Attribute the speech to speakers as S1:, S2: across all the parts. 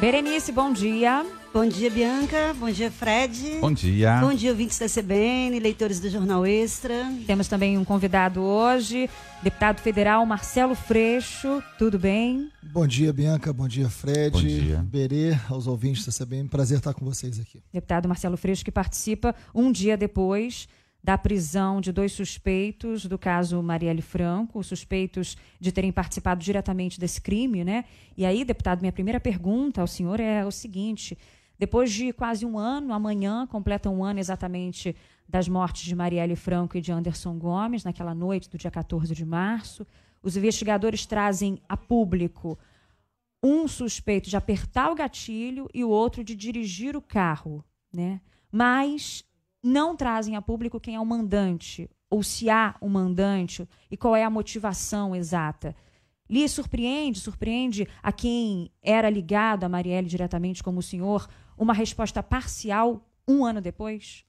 S1: Berenice, bom dia. Bom dia, Bianca. Bom dia, Fred.
S2: Bom dia. Bom
S1: dia, ouvintes da CBN, leitores do Jornal Extra. Temos também um convidado hoje, deputado
S3: federal Marcelo Freixo. Tudo bem?
S4: Bom dia, Bianca. Bom dia, Fred. Bom dia. Berê, aos ouvintes da CBN. Prazer estar com vocês aqui.
S3: Deputado Marcelo Freixo, que participa um dia depois da prisão de dois suspeitos do caso Marielle Franco, suspeitos de terem participado diretamente desse crime, né? E aí, deputado, minha primeira pergunta ao senhor é o seguinte: depois de quase um ano, amanhã completa um ano exatamente das mortes de Marielle Franco e de Anderson Gomes, naquela noite do dia 14 de março, os investigadores trazem a público um suspeito de apertar o gatilho e o outro de dirigir o carro, né? Mas não trazem a público quem é o mandante, ou se há um mandante e qual é a motivação exata. Lhe surpreende, surpreende a quem era ligado a Marielle diretamente, como o senhor, uma resposta parcial um ano depois?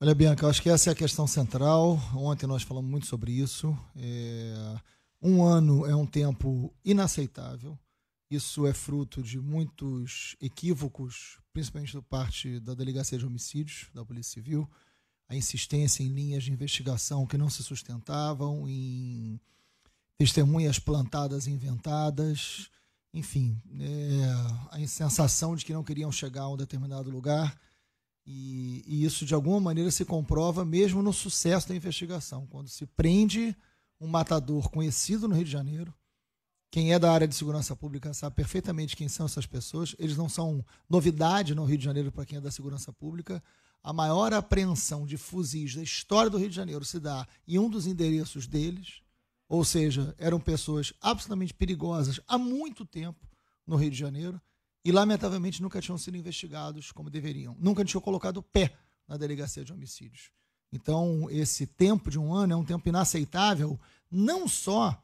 S4: Olha, Bianca, acho que essa é a questão central. Ontem nós falamos muito sobre isso. É... Um ano é um tempo inaceitável. Isso é fruto de muitos equívocos, principalmente do parte da Delegacia de Homicídios, da Polícia Civil, a insistência em linhas de investigação que não se sustentavam, em testemunhas plantadas e inventadas, enfim, é, a sensação de que não queriam chegar a um determinado lugar. E, e isso, de alguma maneira, se comprova mesmo no sucesso da investigação, quando se prende um matador conhecido no Rio de Janeiro quem é da área de segurança pública sabe perfeitamente quem são essas pessoas. Eles não são novidade no Rio de Janeiro para quem é da segurança pública. A maior apreensão de fuzis da história do Rio de Janeiro se dá em um dos endereços deles, ou seja, eram pessoas absolutamente perigosas há muito tempo no Rio de Janeiro e, lamentavelmente, nunca tinham sido investigados como deveriam. Nunca tinham colocado o pé na delegacia de homicídios. Então, esse tempo de um ano é um tempo inaceitável, não só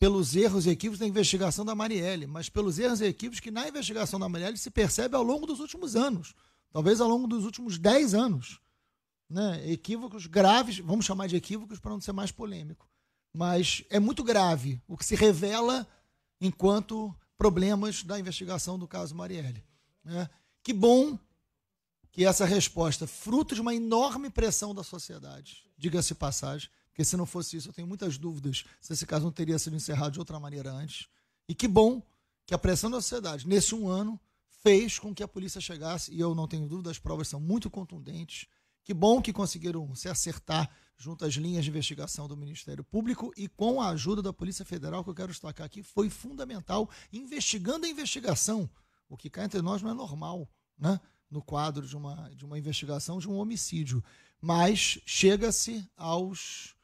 S4: pelos erros e equívocos da investigação da Marielle, mas pelos erros e equívocos que na investigação da Marielle se percebe ao longo dos últimos anos, talvez ao longo dos últimos 10 anos. Né? Equívocos graves, vamos chamar de equívocos para não ser mais polêmico, mas é muito grave o que se revela enquanto problemas da investigação do caso Marielle. Né? Que bom que essa resposta, fruto de uma enorme pressão da sociedade, diga-se passagem, porque se não fosse isso, eu tenho muitas dúvidas se esse caso não teria sido encerrado de outra maneira antes. E que bom que a pressão da sociedade, nesse um ano, fez com que a polícia chegasse, e eu não tenho dúvida, as provas são muito contundentes. Que bom que conseguiram se acertar junto às linhas de investigação do Ministério Público e com a ajuda da Polícia Federal, que eu quero destacar aqui, foi fundamental, investigando a investigação, o que cá entre nós não é normal, né? no quadro de uma, de uma investigação de um homicídio. Mas chega-se aos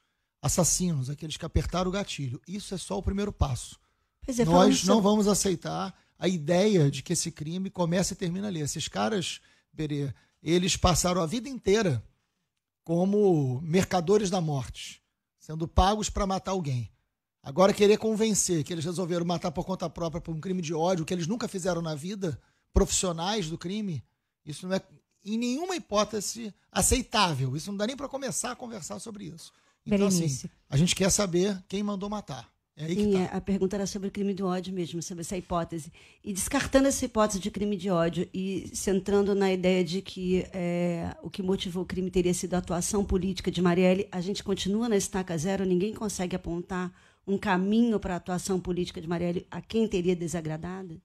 S4: assassinos, aqueles que apertaram o gatilho. Isso é só o primeiro passo. É, Nós não sobre... vamos aceitar a ideia de que esse crime começa e termina ali. Esses caras, Berê, eles passaram a vida inteira como mercadores da morte, sendo pagos para matar alguém. Agora, querer convencer que eles resolveram matar por conta própria por um crime de ódio, que eles nunca fizeram na vida, profissionais do crime, isso não é, em nenhuma hipótese, aceitável. Isso não dá nem para começar a conversar sobre isso. Então, assim, a gente quer saber quem mandou matar.
S1: É Sim, tá. a pergunta era sobre o crime de ódio mesmo, sobre essa hipótese. E descartando essa hipótese de crime de ódio e centrando na ideia de que é, o que motivou o crime teria sido a atuação política de Marielle, a gente continua na estaca zero, ninguém consegue apontar um caminho para a atuação política de Marielle a quem teria desagradado?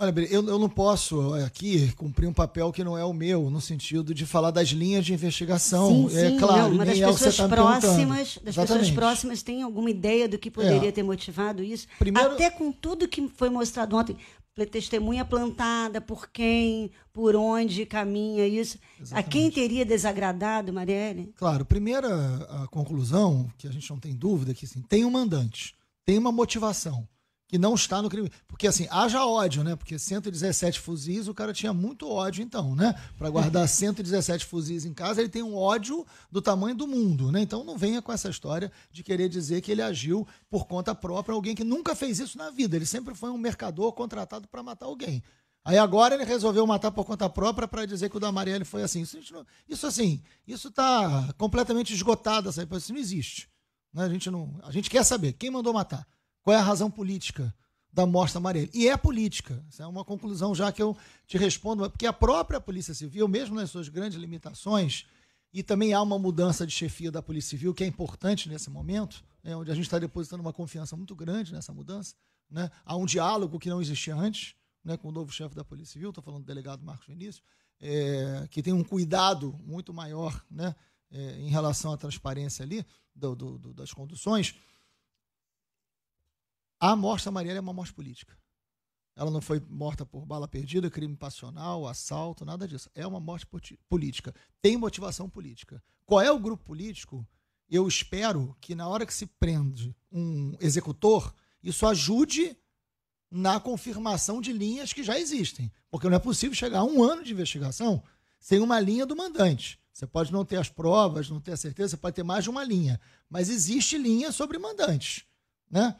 S4: Olha, eu, eu não posso é, aqui cumprir um papel que não é o meu, no sentido de falar das linhas de investigação. Sim, é sim, é claro, não, mas das é pessoas é próximas, das pessoas
S1: próximas têm alguma ideia do que poderia é. ter motivado isso? Primeiro... Até com tudo que foi mostrado ontem, testemunha plantada, por quem, por onde caminha isso. Exatamente. A quem teria desagradado,
S4: Marielle? Claro, primeira conclusão, que a gente não tem dúvida, que assim, tem um mandante, tem uma motivação que não está no crime. Porque assim, haja ódio, né? Porque 117 fuzis, o cara tinha muito ódio então, né? Para guardar 117 fuzis em casa, ele tem um ódio do tamanho do mundo, né? Então não venha com essa história de querer dizer que ele agiu por conta própria, alguém que nunca fez isso na vida. Ele sempre foi um mercador contratado para matar alguém. Aí agora ele resolveu matar por conta própria para dizer que o da Marielle foi assim. Isso, não, isso assim, isso está completamente esgotado, essa hipótese não existe. Né? A, gente não, a gente quer saber quem mandou matar. Qual é a razão política da morte da Marielle? E é política. Essa é uma conclusão já que eu te respondo, é porque a própria Polícia Civil, mesmo nas suas grandes limitações, e também há uma mudança de chefia da Polícia Civil, que é importante nesse momento, né, onde a gente está depositando uma confiança muito grande nessa mudança. Né? Há um diálogo que não existia antes né, com o novo chefe da Polícia Civil, estou falando do delegado Marcos Vinícius, é, que tem um cuidado muito maior né, é, em relação à transparência ali do, do, do, das conduções. A morte da Marielle é uma morte política. Ela não foi morta por bala perdida, crime passional, assalto, nada disso. É uma morte política. Tem motivação política. Qual é o grupo político? Eu espero que na hora que se prende um executor, isso ajude na confirmação de linhas que já existem. Porque não é possível chegar a um ano de investigação sem uma linha do mandante. Você pode não ter as provas, não ter a certeza, você pode ter mais de uma linha. Mas existe linha sobre mandantes. Né?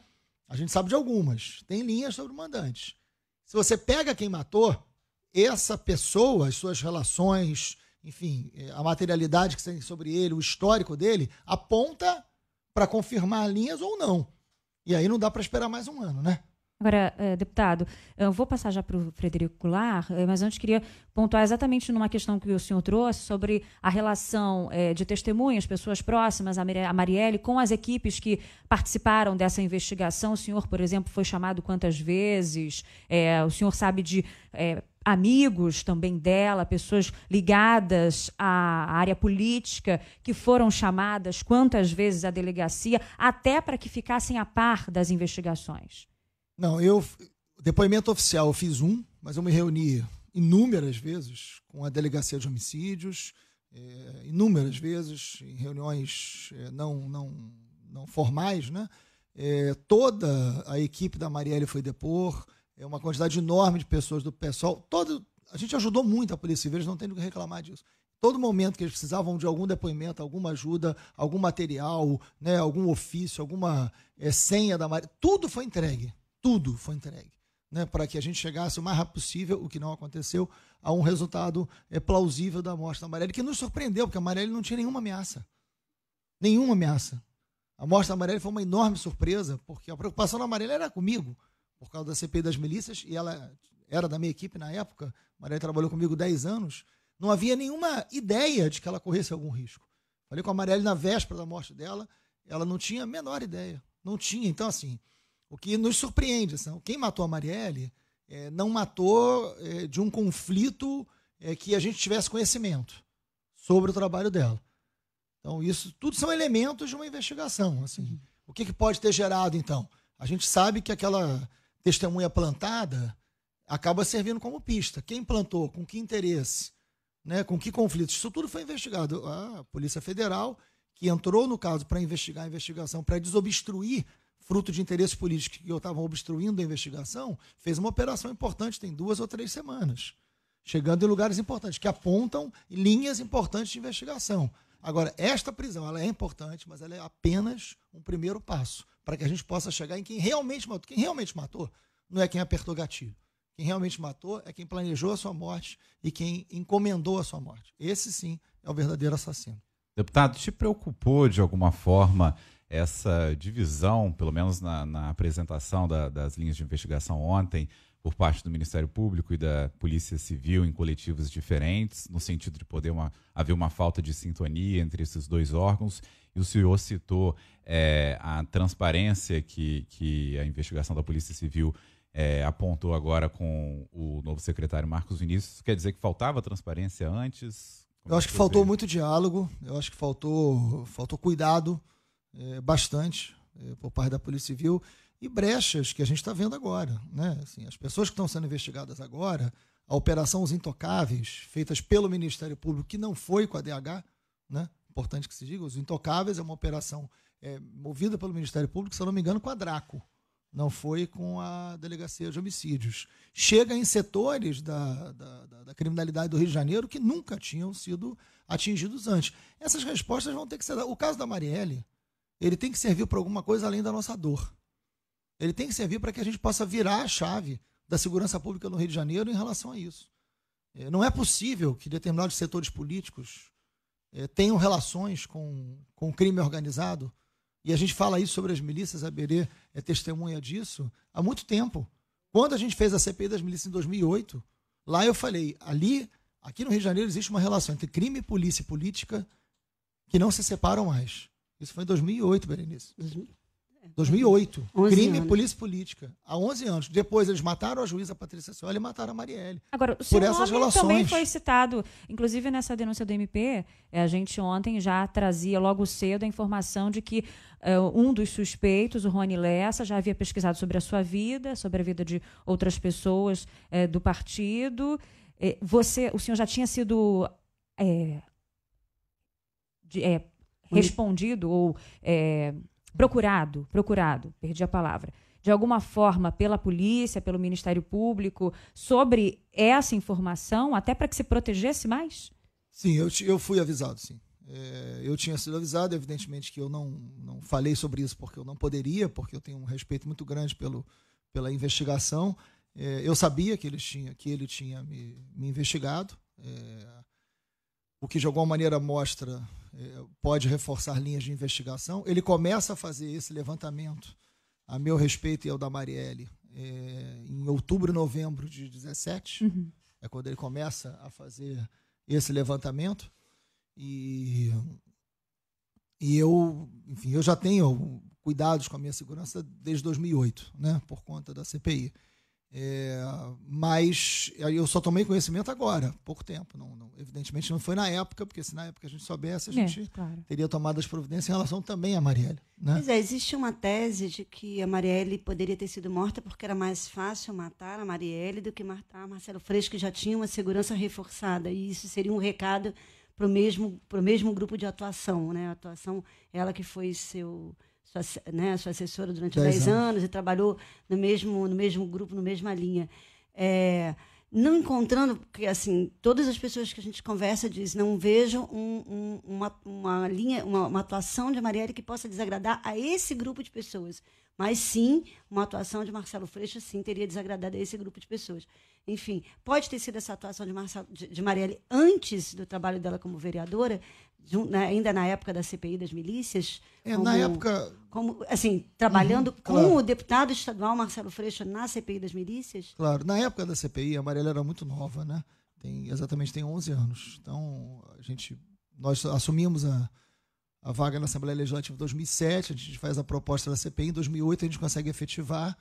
S4: A gente sabe de algumas. Tem linhas sobre o mandante. Se você pega quem matou, essa pessoa, as suas relações, enfim, eh, a materialidade que tem sobre ele, o histórico dele, aponta para confirmar linhas ou não. E aí não dá para esperar mais um ano, né?
S3: Agora, eh, deputado, eu vou passar já para o Frederico Goulart, eh, mas antes queria pontuar exatamente numa questão que o senhor trouxe sobre a relação eh, de testemunhas, pessoas próximas a Marielle, com as equipes que participaram dessa investigação. O senhor, por exemplo, foi chamado quantas vezes? o senhor sabe de amigos também dela, pessoas ligadas à área política, que foram chamadas quantas vezes à delegacia, até para que ficassem a par das investigações?
S4: Não, eu. Depoimento oficial, eu fiz um, mas eu me reuni inúmeras vezes com a delegacia de homicídios, é, inúmeras vezes, em reuniões é, não, não, não formais, né? É, toda a equipe da Marielle foi depor, é uma quantidade enorme de pessoas do pessoal. Todo, a gente ajudou muito a Polícia Civil, eles não têm o que reclamar disso. Todo momento que eles precisavam de algum depoimento, alguma ajuda, algum material, né, algum ofício, alguma senha da Marielle, tudo foi entregue tudo foi entregue. Né, para que a gente chegasse o mais rápido possível, o que não aconteceu, a um resultado é, plausível da morte da Amarelli, que nos surpreendeu, porque a Amarelli não tinha nenhuma ameaça. Nenhuma ameaça. A morte da Amarelli foi uma enorme surpresa, porque a preocupação da Amarelli era comigo, por causa da CPI das milícias, e ela era da minha equipe na época, a Amarelli trabalhou comigo 10 anos, não havia nenhuma ideia de que ela corresse algum risco. Falei com a Amarelli na véspera da morte dela, ela não tinha a menor ideia. Não tinha, então assim... O que nos surpreende. Assim, quem matou a Marielle é, não matou é, de um conflito é, que a gente tivesse conhecimento sobre o trabalho dela. Então, isso tudo são elementos de uma investigação. Assim. O que, que pode ter gerado, então? A gente sabe que aquela testemunha plantada acaba servindo como pista. Quem plantou, com que interesse, né, com que conflito? isso tudo foi investigado. A Polícia Federal, que entrou no caso para investigar a investigação, para desobstruir fruto de interesses políticos que eu estava obstruindo a investigação, fez uma operação importante, tem duas ou três semanas, chegando em lugares importantes, que apontam linhas importantes de investigação. Agora, esta prisão ela é importante, mas ela é apenas um primeiro passo para que a gente possa chegar em quem realmente matou. Quem realmente matou não é quem apertou gatilho. Quem realmente matou é quem planejou a sua morte e quem encomendou a sua morte. Esse sim é o verdadeiro assassino.
S2: Deputado, te preocupou de alguma forma essa divisão, pelo menos na, na apresentação da, das linhas de investigação ontem, por parte do Ministério Público e da Polícia Civil em coletivos diferentes, no sentido de poder uma, haver uma falta de sintonia entre esses dois órgãos. E o senhor citou é, a transparência que, que a investigação da Polícia Civil é, apontou agora com o novo secretário Marcos Vinícius. Quer dizer que faltava transparência antes? Como eu acho é que faltou
S4: vê? muito diálogo, eu acho que faltou, faltou cuidado é, bastante é, por parte da Polícia Civil e brechas que a gente está vendo agora. Né? Assim, as pessoas que estão sendo investigadas agora, a operação Os Intocáveis, feitas pelo Ministério Público, que não foi com a DH, né? importante que se diga, Os Intocáveis é uma operação é, movida pelo Ministério Público, se eu não me engano, com a Draco, não foi com a Delegacia de Homicídios. Chega em setores da, da, da criminalidade do Rio de Janeiro que nunca tinham sido atingidos antes. Essas respostas vão ter que ser dadas. O caso da Marielle ele tem que servir para alguma coisa além da nossa dor. Ele tem que servir para que a gente possa virar a chave da segurança pública no Rio de Janeiro em relação a isso. É, não é possível que determinados setores políticos é, tenham relações com, com crime organizado, e a gente fala isso sobre as milícias, a Berê é testemunha disso, há muito tempo. Quando a gente fez a CPI das milícias em 2008, lá eu falei, ali, aqui no Rio de Janeiro existe uma relação entre crime, polícia e política que não se separam mais. Isso foi em 2008, Berenice. 2008. É. Crime anos. polícia política. Há 11 anos. Depois eles mataram a juíza Patrícia Sola e mataram a Marielle. Agora, o seu por também foi
S3: citado, inclusive nessa denúncia do MP, eh, a gente ontem já trazia logo cedo a informação de que uh, um dos suspeitos, o Rony Lessa, já havia pesquisado sobre a sua vida, sobre a vida de outras pessoas uh, do partido. Uh, você, o senhor já tinha sido de, respondido ou é, procurado, procurado, perdi a palavra, de alguma forma pela polícia, pelo Ministério Público, sobre essa informação, até para que se protegesse mais?
S4: Sim, eu, eu fui avisado, sim. É, eu tinha sido avisado, evidentemente que eu não, não falei sobre isso porque eu não poderia, porque eu tenho um respeito muito grande pelo, pela investigação. É, eu sabia que, ele tinha, que ele tinha me, me investigado. É, o que de alguma maneira mostra, eh, pode reforçar linhas de investigação, ele começa a fazer esse levantamento, a meu respeito e ao da Marielle, eh, em outubro, novembro de 17, uhum. é quando ele começa a fazer esse levantamento. E, e eu, enfim, eu já tenho cuidados com a minha segurança desde 2008, né, por conta da CPI. É, mas eu só tomei conhecimento agora, pouco tempo. Não, não, evidentemente não foi na época, porque se na época a gente soubesse, a é, gente é, claro. teria tomado as providências em relação também à Marielle. Né? Pois é,
S1: existe uma tese de que a Marielle poderia ter sido morta porque era mais fácil matar a Marielle do que matar Marcelo Freixo, que já tinha uma segurança reforçada. E isso seria um recado para o mesmo, mesmo grupo de atuação. Né? A atuação, ela que foi seu sua, né, sua assessora durante 10 anos. anos. e trabalhou no mesmo, no mesmo grupo, na mesma linha. É, não encontrando, porque assim, todas as pessoas que a gente conversa diz não vejo um, um, uma, uma linha, uma, uma atuação de Marielle que possa desagradar a esse grupo de pessoas. Mas sim, uma atuação de Marcelo Freixo sim teria desagradado a esse grupo de pessoas. Enfim, pode ter sido essa atuação de, Marcelo, de, de Marielle antes do trabalho dela como vereadora, ainda na época da CPI das milícias. É, como, na época. Como, assim, trabalhando uhum, claro. com o deputado estadual Marcelo Freixo na CPI das milícias?
S4: Claro, na época da CPI, a Mariela era muito nova, né? Tem, exatamente tem 11 anos. Então, a gente, nós assumimos a, a vaga na Assembleia Legislativa em 2007, a gente faz a proposta da CPI, em 2008 a gente consegue efetivar,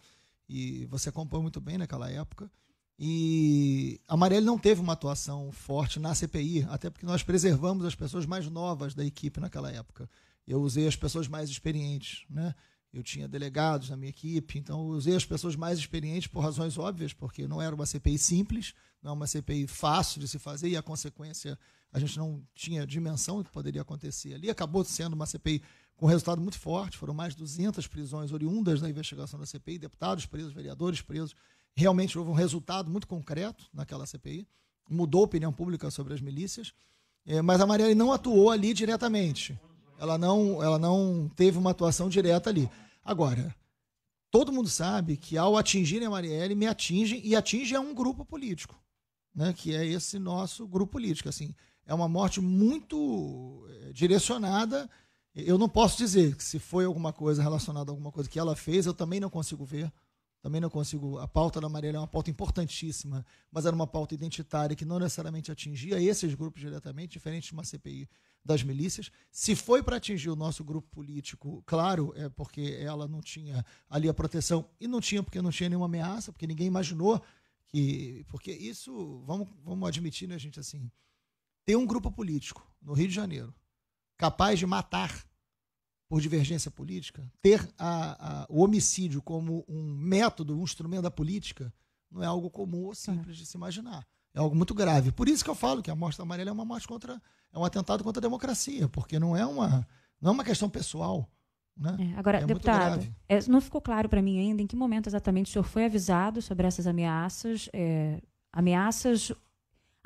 S4: e você acompanha muito bem naquela época. E a Marielle não teve uma atuação forte na CPI, até porque nós preservamos as pessoas mais novas da equipe naquela época. Eu usei as pessoas mais experientes, né? Eu tinha delegados na minha equipe, então eu usei as pessoas mais experientes por razões óbvias, porque não era uma CPI simples, não é uma CPI fácil de se fazer e a consequência a gente não tinha dimensão do que poderia acontecer ali. Acabou sendo uma CPI com resultado muito forte, foram mais de 200 prisões oriundas da investigação da CPI, deputados presos, vereadores presos realmente houve um resultado muito concreto naquela CPI, mudou a opinião pública sobre as milícias, é, mas a Marielle não atuou ali diretamente. Ela não, ela não teve uma atuação direta ali. Agora, todo mundo sabe que ao atingirem a Marielle, me atingem e atinge a um grupo político, né, que é esse nosso grupo político. Assim, é uma morte muito é, direcionada. Eu não posso dizer que se foi alguma coisa relacionada a alguma coisa que ela fez, eu também não consigo ver também não consigo. A pauta da Marília é uma pauta importantíssima, mas era uma pauta identitária que não necessariamente atingia esses grupos diretamente, diferente de uma CPI das milícias. Se foi para atingir o nosso grupo político, claro, é porque ela não tinha ali a proteção e não tinha porque não tinha nenhuma ameaça, porque ninguém imaginou que. Porque isso, vamos, vamos admitir, né, gente, assim. Tem um grupo político no Rio de Janeiro capaz de matar por divergência política, ter a, a, o homicídio como um método, um instrumento da política, não é algo comum ou simples de se imaginar. É algo muito grave. Por isso que eu falo que a morte da Amarela é uma morte contra, é um atentado contra a democracia, porque não é uma, não é uma questão pessoal. Né? É, agora, é deputado,
S3: é, não ficou claro para mim ainda em que momento exatamente o senhor foi avisado sobre essas ameaças, é, ameaças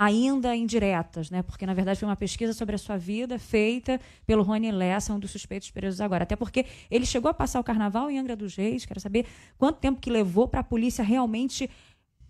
S3: ainda indiretas, né? Porque na verdade foi uma pesquisa sobre a sua vida feita pelo Rony Lessa, um dos suspeitos presos agora. Até porque ele chegou a passar o carnaval em Angra dos Reis, quero saber quanto tempo que levou para a polícia realmente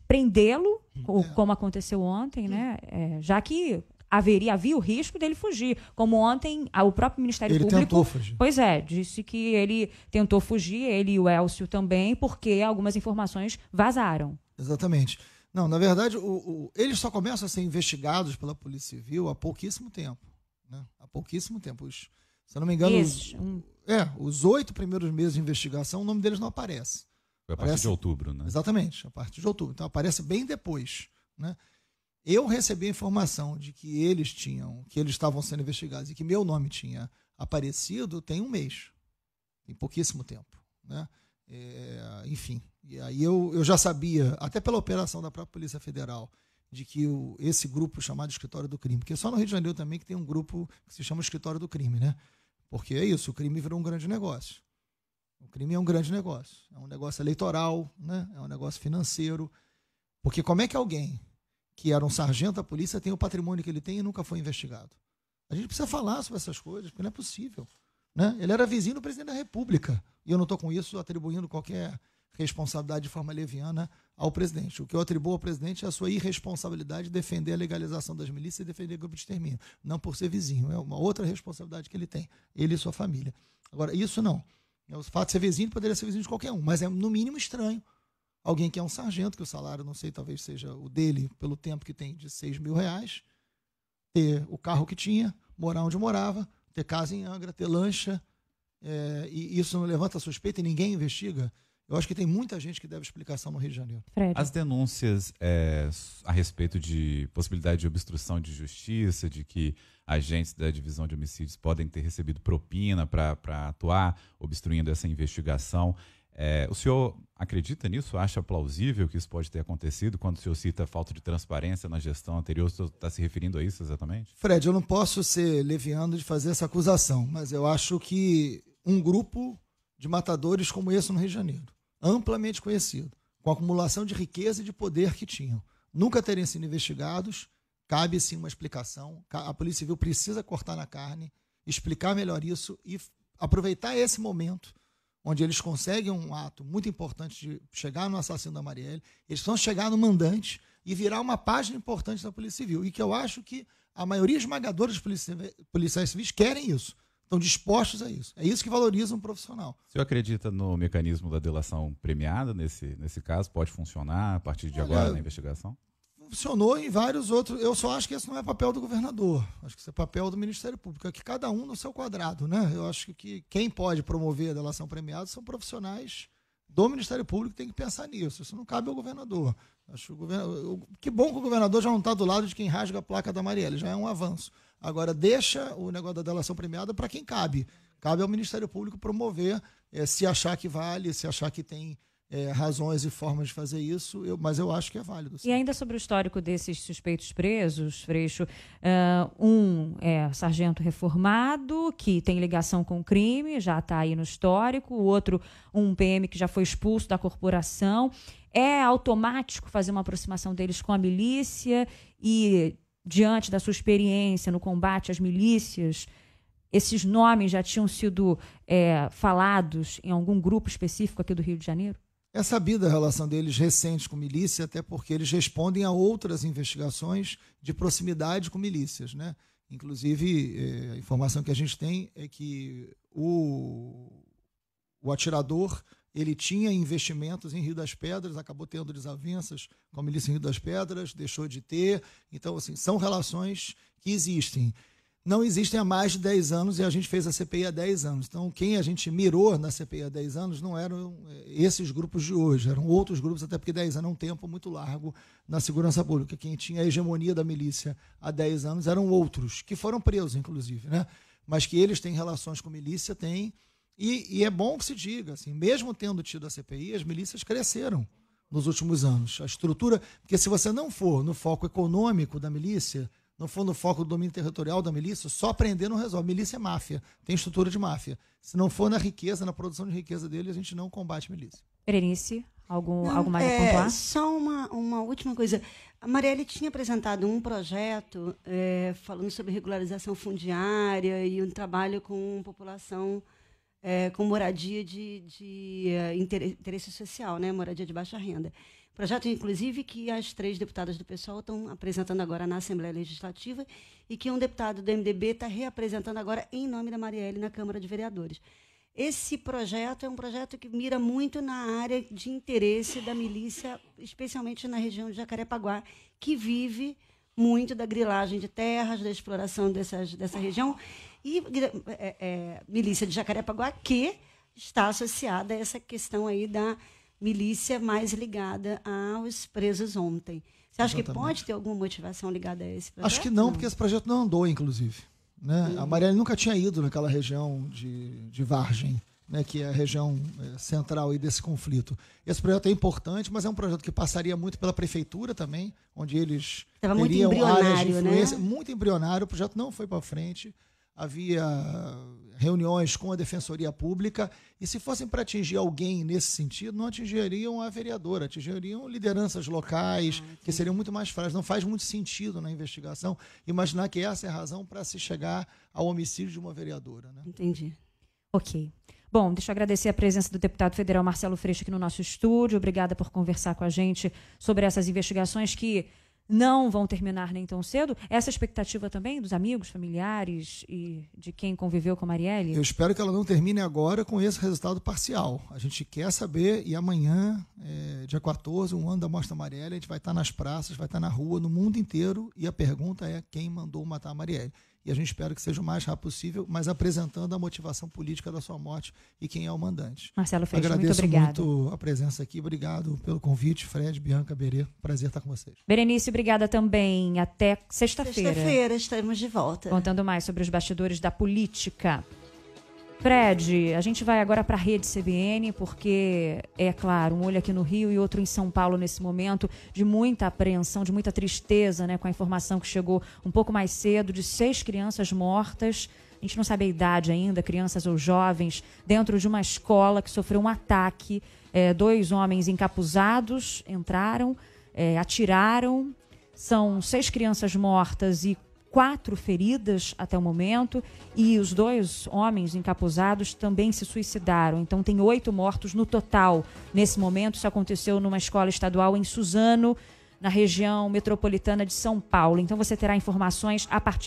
S3: prendê-lo, hum, é. como aconteceu ontem, né? É, já que haveria havia o risco dele fugir, como ontem o próprio Ministério ele Público. Ele tentou fugir. Pois é, disse que ele tentou fugir, ele e o Elcio também, porque algumas informações vazaram.
S4: Exatamente. Não, na verdade, o, o, eles só começam a ser investigados pela Polícia Civil há pouquíssimo tempo. Né? Há pouquíssimo tempo. Os, se eu não me engano, é, os oito primeiros meses de investigação, o nome deles não aparece.
S2: Foi a partir aparece, de outubro, né? Exatamente,
S4: a partir de outubro. Então aparece bem depois. Né? Eu recebi a informação de que eles tinham, que eles estavam sendo investigados e que meu nome tinha aparecido tem um mês. Tem pouquíssimo tempo. Né? É, enfim, e aí eu, eu já sabia, até pela operação da própria Polícia Federal, de que o, esse grupo chamado Escritório do Crime, porque só no Rio de Janeiro também que tem um grupo que se chama Escritório do Crime, né? Porque é isso, o crime virou um grande negócio. O crime é um grande negócio. É um negócio eleitoral, né? é um negócio financeiro. Porque como é que alguém que era um sargento da polícia tem o patrimônio que ele tem e nunca foi investigado? A gente precisa falar sobre essas coisas, porque não é possível. Né? Ele era vizinho do presidente da República. E eu não estou com isso atribuindo qualquer responsabilidade de forma leviana ao presidente. O que eu atribuo ao presidente é a sua irresponsabilidade de defender a legalização das milícias e defender grupo de extermínio. Não por ser vizinho, é uma outra responsabilidade que ele tem, ele e sua família. Agora, isso não. É, o fato de ser vizinho poderia ser vizinho de qualquer um, mas é no mínimo estranho. Alguém que é um sargento, que o salário, não sei, talvez seja o dele, pelo tempo que tem, de 6 mil reais, ter o carro que tinha, morar onde morava, ter casa em Angra, ter lancha, é, e isso não levanta suspeita e ninguém investiga. Eu acho que tem muita gente que deve explicação no Rio de Janeiro.
S2: Fred. As denúncias é, a respeito de possibilidade de obstrução de justiça, de que agentes da divisão de homicídios podem ter recebido propina para atuar, obstruindo essa investigação. É, o senhor acredita nisso? Acha plausível que isso pode ter acontecido? Quando o senhor cita falta de transparência na gestão anterior, o senhor está se referindo a isso exatamente?
S4: Fred, eu não posso ser leviano de fazer essa acusação, mas eu acho que um grupo de matadores como esse no Rio de Janeiro amplamente conhecido, com a acumulação de riqueza e de poder que tinham, nunca terem sido investigados, cabe sim uma explicação. A Polícia Civil precisa cortar na carne, explicar melhor isso e aproveitar esse momento onde eles conseguem um ato muito importante de chegar no assassino da Marielle, eles vão chegar no mandante e virar uma página importante da Polícia Civil. E que eu acho que a maioria esmagadora dos policiais civis querem isso estão dispostos a isso. É isso que valoriza um profissional.
S2: O senhor acredita no mecanismo da delação premiada nesse, nesse caso? Pode funcionar a partir de Olha, agora na investigação?
S4: Funcionou em vários outros. Eu só acho que esse não é papel do governador. Acho que isso é papel do Ministério Público. É que cada um no seu quadrado, né? Eu acho que quem pode promover a delação premiada são profissionais do Ministério Público que tem que pensar nisso. Isso não cabe ao governador. Acho que, govern... que bom que o governador já não está do lado de quem rasga a placa da Marielle. Já é um avanço. Agora, deixa o negócio da delação premiada para quem cabe. Cabe ao Ministério Público promover, é, se achar que vale, se achar que tem é, razões e formas de fazer isso, eu, mas eu acho que é válido. Sim.
S3: E ainda sobre o histórico desses suspeitos presos, Freixo, uh, um é sargento reformado, que tem ligação com o crime, já está aí no histórico, o outro, um PM que já foi expulso da corporação. É automático fazer uma aproximação deles com a milícia e diante da sua experiência no combate às milícias, esses nomes já tinham sido é, falados em algum grupo específico aqui do Rio de Janeiro?
S4: É sabida a relação deles recente com milícia, até porque eles respondem a outras investigações de proximidade com milícias. Né? Inclusive, é, a informação que a gente tem é que o, o atirador ele tinha investimentos em Rio das Pedras, acabou tendo desavenças com a milícia em Rio das Pedras, deixou de ter. Então, assim, são relações que existem. Não existem há mais de 10 anos e a gente fez a CPI há 10 anos. Então, quem a gente mirou na CPI há 10 anos não eram eh, esses grupos de hoje, eram outros grupos, até porque 10 anos é um tempo muito largo na segurança pública. Quem tinha a hegemonia da milícia há 10 anos eram outros, que foram presos, inclusive, né? mas que eles têm relações com milícia, têm e, e, é bom que se diga, assim, mesmo tendo tido a CPI, as milícias cresceram nos últimos anos. A estrutura, porque se você não for no foco econômico da milícia, não for no foco do domínio territorial da milícia, só prender não resolve. Milícia é máfia, tem estrutura de máfia. Se não for na riqueza, na produção de riqueza dele, a gente não combate milícia. Berenice, algum, não, algo mais é, a pontuar?
S1: Só uma, uma última coisa. A Marielle tinha apresentado um projeto é, falando sobre regularização fundiária e um trabalho com população é, com moradia de, de eh, interesse social, né? moradia de baixa renda. Projeto, inclusive, que as três deputadas do PSOL estão apresentando agora na Assembleia Legislativa e que um deputado do MDB está reapresentando agora em nome da Marielle na Câmara de Vereadores. Esse projeto é um projeto que mira muito na área de interesse da milícia, especialmente na região de Jacarepaguá, que vive muito da grilagem de terras, da exploração dessas, dessa região e é, é, milícia de Jacarepaguá, que está associada a essa questão aí da milícia mais ligada aos presos ontem. Você acha Exatamente. que pode ter alguma motivação ligada a esse projeto? Acho que não, não? porque esse
S4: projeto não andou, inclusive. Né? Hum. A Marielle nunca tinha ido naquela região de, de Vargem. Né, que é a região é, central aí desse conflito. Esse projeto é importante, mas é um projeto que passaria muito pela prefeitura também, onde eles Estava teriam muito áreas de né? influência, né? muito embrionário, o projeto não foi para frente havia reuniões com a Defensoria Pública, e se fossem para atingir alguém nesse sentido, não atingiriam a vereadora, atingiriam lideranças locais, ah, que seriam muito mais frágeis. Não faz muito sentido na investigação imaginar que essa é a razão para se chegar ao homicídio de uma vereadora. Né? Entendi.
S1: Ok.
S3: Bom, deixa eu agradecer a presença do deputado federal Marcelo Freixo aqui no nosso estúdio. Obrigada por conversar com a gente sobre essas investigações que não vão terminar nem tão cedo? Essa expectativa também dos amigos, familiares e de quem conviveu
S4: com a Marielle? Eu espero que ela não termine agora com esse resultado parcial. A gente quer saber e amanhã, é, dia 14, um ano da Mostra Marielle, a gente vai estar nas praças, vai estar na rua, no mundo inteiro e a pergunta é quem mandou matar a Marielle e a gente espera que seja o mais rápido possível, mas apresentando a motivação política da sua morte e quem é o mandante. Marcelo Freixo, Agradeço muito obrigado. muito a presença aqui, obrigado pelo convite, Fred, Bianca, Berê, prazer estar com vocês.
S3: Berenice, obrigada também, até sexta-feira. Sexta-feira estamos de volta. Contando mais sobre os bastidores da política. Fred, a gente vai agora para a rede CBN, porque, é claro, um olho aqui no Rio e outro em São Paulo nesse momento, de muita apreensão, de muita tristeza, né, com a informação que chegou um pouco mais cedo de seis crianças mortas. A gente não sabe a idade ainda, crianças ou jovens, dentro de uma escola que sofreu um ataque. É, dois homens encapuzados entraram, é, atiraram. São seis crianças mortas e quatro feridas até o momento e os dois homens encapuzados também se suicidaram. Então, tem oito mortos no total nesse momento. Isso aconteceu numa escola estadual em Suzano, na região metropolitana de São Paulo. Então, você terá informações a partir